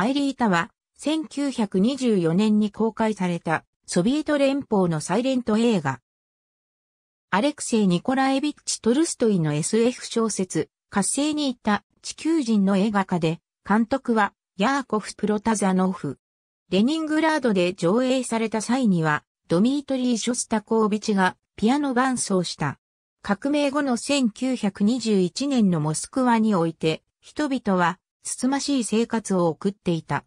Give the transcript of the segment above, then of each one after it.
アイリータは、1924年に公開された、ソビエト連邦のサイレント映画。アレクセイ・ニコラエビッチ・トルストイの SF 小説、火星に行った地球人の映画化で、監督は、ヤーコフ・プロタザノフ。レニングラードで上映された際には、ドミートリー・ショスタコービチがピアノ伴奏した。革命後の1921年のモスクワにおいて、人々はつつましい生活を送っていた。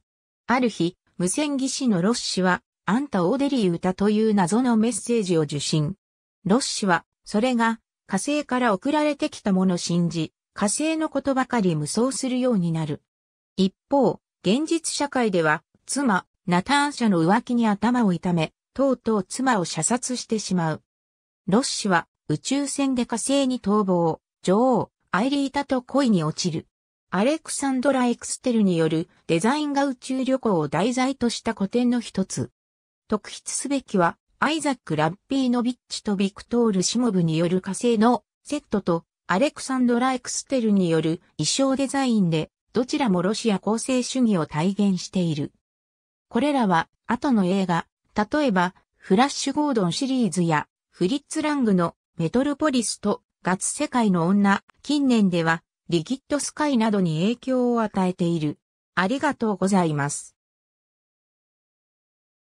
ある日、無線技師のロッシは、あんたオーデリー歌という謎のメッセージを受信。ロッシは、それが、火星から送られてきたものを信じ、火星のことばかり無双するようになる。一方、現実社会では、妻、ナターン社の浮気に頭を痛め、とうとう妻を射殺してしまう。ロッシは、宇宙船で火星に逃亡、女王、アイリータと恋に落ちる。アレクサンドラ・エクステルによるデザインが宇宙旅行を題材とした古典の一つ。特筆すべきは、アイザック・ラッピーノビッチとビクトール・シモブによる火星のセットと、アレクサンドラ・エクステルによる衣装デザインで、どちらもロシア構成主義を体現している。これらは、後の映画、例えば、フラッシュ・ゴードンシリーズや、フリッツ・ラングのメトロポリスとガツ世界の女、近年では、リキッドスカイなどに影響を与えている。ありがとうございます。